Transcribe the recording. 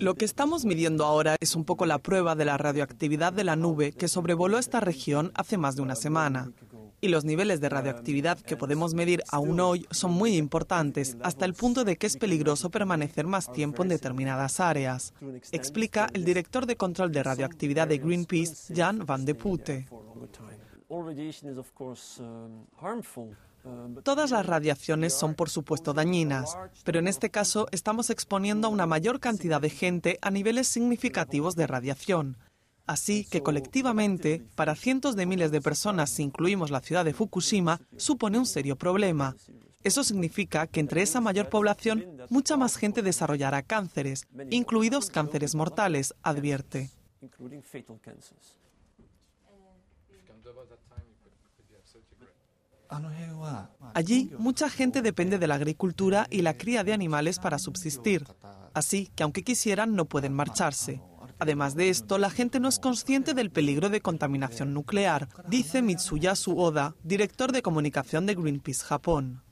Lo que estamos midiendo ahora es un poco la prueba de la radioactividad de la nube que sobrevoló esta región hace más de una semana. Y los niveles de radioactividad que podemos medir aún hoy son muy importantes, hasta el punto de que es peligroso permanecer más tiempo en determinadas áreas, explica el director de control de radioactividad de Greenpeace, Jan van de Putte. Um, uh, Todas las radiaciones son por supuesto dañinas, pero en este caso estamos exponiendo a una mayor cantidad de gente a niveles significativos de radiación. Así que colectivamente, para cientos de miles de personas, si incluimos la ciudad de Fukushima, supone un serio problema. Eso significa que entre esa mayor población, mucha más gente desarrollará cánceres, incluidos cánceres mortales, advierte. Allí mucha gente depende de la agricultura y la cría de animales para subsistir, así que aunque quisieran no pueden marcharse. Además de esto, la gente no es consciente del peligro de contaminación nuclear, dice Mitsuyasu Oda, director de comunicación de Greenpeace Japón.